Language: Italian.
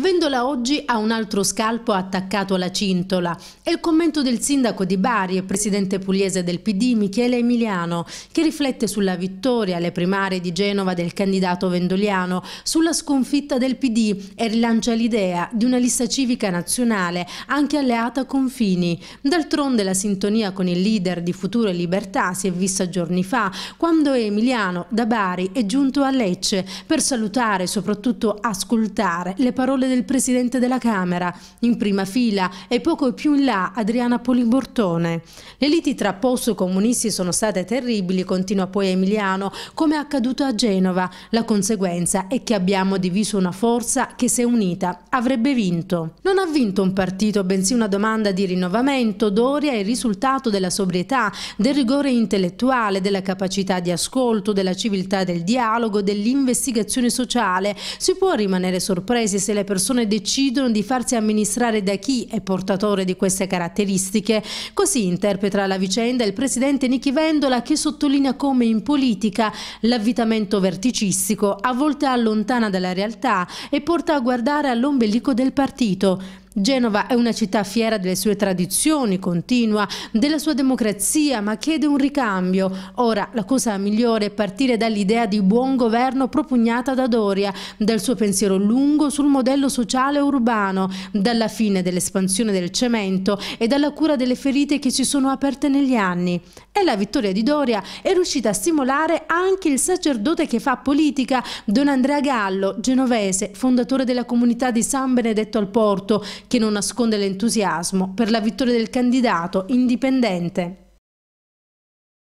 Vendola oggi ha un altro scalpo attaccato alla cintola. È il commento del sindaco di Bari e presidente pugliese del PD Michele Emiliano che riflette sulla vittoria alle primarie di Genova del candidato vendoliano, sulla sconfitta del PD e rilancia l'idea di una lista civica nazionale anche alleata con Fini. D'altronde la sintonia con il leader di Futuro e Libertà si è vista giorni fa quando Emiliano da Bari è giunto a Lecce per salutare e soprattutto ascoltare le parole del Presidente della Camera, in prima fila e poco più in là Adriana Polibortone. Le liti tra post comunisti sono state terribili, continua poi Emiliano, come è accaduto a Genova. La conseguenza è che abbiamo diviso una forza che se unita avrebbe vinto. Non ha vinto un partito, bensì una domanda di rinnovamento. Doria è il risultato della sobrietà, del rigore intellettuale, della capacità di ascolto, della civiltà del dialogo, dell'investigazione sociale. Si può rimanere sorpresi se le persone persone decidono di farsi amministrare da chi è portatore di queste caratteristiche. Così interpreta la vicenda il presidente Nichi Vendola che sottolinea come in politica l'avvitamento verticistico a volte allontana dalla realtà e porta a guardare all'ombelico del partito. Genova è una città fiera delle sue tradizioni, continua, della sua democrazia, ma chiede un ricambio. Ora, la cosa migliore è partire dall'idea di buon governo propugnata da Doria, dal suo pensiero lungo sul modello sociale urbano, dalla fine dell'espansione del cemento e dalla cura delle ferite che si sono aperte negli anni. E la vittoria di Doria è riuscita a stimolare anche il sacerdote che fa politica, Don Andrea Gallo, genovese, fondatore della comunità di San Benedetto al Porto, che non nasconde l'entusiasmo per la vittoria del candidato indipendente.